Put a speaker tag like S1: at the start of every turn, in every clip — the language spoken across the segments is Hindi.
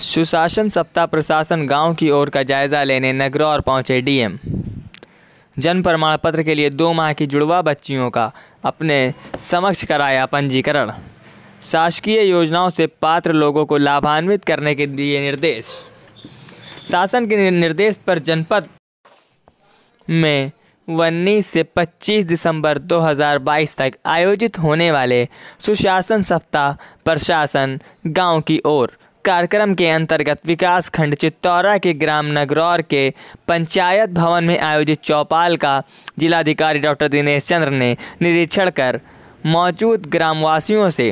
S1: सुशासन सप्ताह प्रशासन गांव की ओर का जायजा लेने नगरौर पहुंचे डीएम जन्म प्रमाण पत्र के लिए दो माह की जुड़वा बच्चियों का अपने समक्ष कराया पंजीकरण शासकीय योजनाओं से पात्र लोगों को लाभान्वित करने के दिए निर्देश शासन के निर्देश पर जनपद में उन्नीस से 25 दिसंबर 2022 तक आयोजित होने वाले सुशासन सप्ताह प्रशासन गांव की ओर कार्यक्रम के अंतर्गत विकास खंड चित्तौरा के ग्राम नगरौर के पंचायत भवन में आयोजित चौपाल का जिलाधिकारी डॉक्टर दिनेश चंद्र ने निरीक्षण कर मौजूद ग्रामवासियों से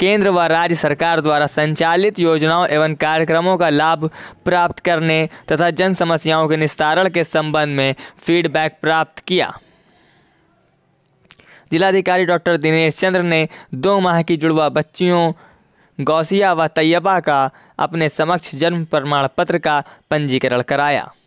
S1: केंद्र व राज्य सरकार द्वारा संचालित योजनाओं एवं कार्यक्रमों का लाभ प्राप्त करने तथा जन समस्याओं के निस्तारण के संबंध में फीडबैक प्राप्त किया जिलाधिकारी डॉक्टर दिनेश चंद्र ने दो माह की जुड़वा बच्चियों गौसिया व तैयबा का अपने समक्ष जन्म प्रमाण पत्र का पंजीकरण कराया